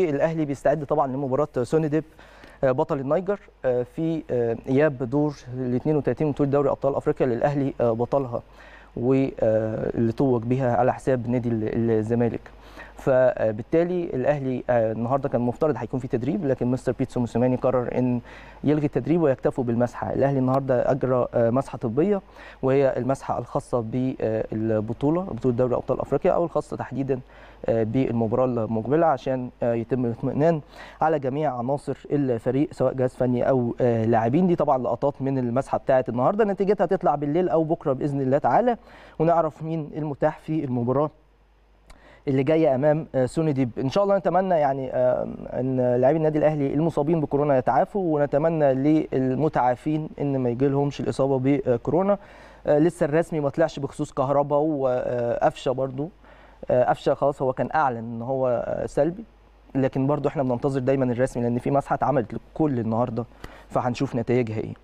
والاهلي بيستعد طبعا لمباراه سونيديب آه، بطل النيجر آه، في آه، اياب دور ال 32 من طول دوري ابطال افريقيا اللي الاهلي بطلها واللي توج بيها على حساب نادي الزمالك فبالتالي الاهلي آه، النهارده كان مفترض هيكون في تدريب لكن مستر بيتسو موسيماني قرر ان يلغي التدريب ويكتفوا بالمسحه الاهلي النهارده اجرى آه، مسحه طبيه وهي المسحه الخاصه بالبطوله بطوله دوري ابطال افريقيا او الخاصه تحديدا آه، بالمباراه المقبله عشان يتم الاطمئنان على جميع عناصر الفريق سواء جهاز فني او لاعبين دي طبعا لقطات من المسحه بتاعه النهارده نتيجتها هتطلع بالليل او بكره باذن الله تعالى ونعرف مين المتاح في المباراه اللي جايه امام آه، سوني ديب ان شاء الله نتمنى يعني آه، ان لاعبي النادي الاهلي المصابين بكورونا يتعافوا ونتمنى للمتعافين ان ما يجيلهمش الاصابه بكورونا آه، لسه الرسمي ما طلعش بخصوص كهربا وقفشه برضو قفشه خلاص هو كان اعلن ان هو سلبي لكن برضو احنا بننتظر دايما الرسمي لان في مسحه اتعملت لكل النهارده فهنشوف نتائجها ايه